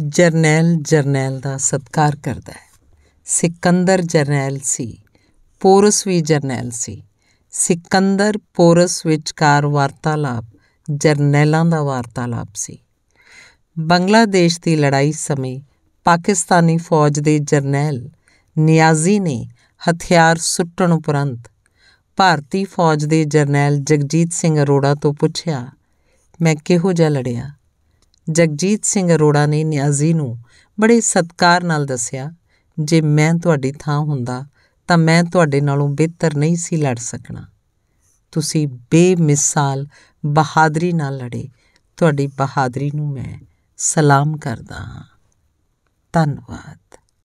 ਜਰਨੈਲ ਜਰਨੈਲ ਦਾ ਸਤਕਾਰ ਕਰਦਾ ਹੈ ਸਿਕੰਦਰ ਜਰਨੈਲ ਸੀ ਪੋਰਸ ਵੀ ਜਰਨੈਲ ਸੀ ਸਿਕੰਦਰ ਪੋਰਸ ਵਿਚਕਾਰ ਵਾਰਤਾਲਾਪ ਜਰਨੈਲਾਂ ਦਾ ਵਾਰਤਾਲਾਪ ਸੀ ਬੰਗਲਾਦੇਸ਼ ਦੀ ਲੜਾਈ ਸਮੇਂ ਪਾਕਿਸਤਾਨੀ ਫੌਜ ਦੇ ਜਰਨੈਲ ਨਿਆਜ਼ੀ ਨੇ ਹਥਿਆਰ ਸੁੱਟਣ ਉਪਰੰਤ ਭਾਰਤੀ ਫੌਜ ਦੇ ਜਰਨੈਲ ਜਗਜੀਤ ਸਿੰਘ ਅਰੋੜਾ ਤੋਂ ਪੁੱਛਿਆ ਮੈਂ ਕਿਹੋ ਜਿਹਾ ਲੜਿਆ ਜਗਜੀਤ ਸਿੰਘ ਅਰੋੜਾ ਨੇ ਨਿਆਜ਼ੀ ਨੂੰ ਬੜੇ ਸਤਕਾਰ ਨਾਲ ਦੱਸਿਆ ਜੇ ਮੈਂ ਤੁਹਾਡੀ ਥਾਂ ਹੁੰਦਾ ਤਾਂ ਮੈਂ ਤੁਹਾਡੇ ਨਾਲੋਂ ਬਿਹਤਰ ਨਹੀਂ ਸੀ ਲੜ ਸਕਣਾ ਤੁਸੀਂ ਬੇਮਿਸਾਲ ਬਹਾਦਰੀ ਨਾਲ ਲੜੇ ਤੁਹਾਡੀ ਬਹਾਦਰੀ ਨੂੰ ਮੈਂ ਸਲਾਮ ਕਰਦਾ ਹਾਂ ਧੰਨਵਾਦ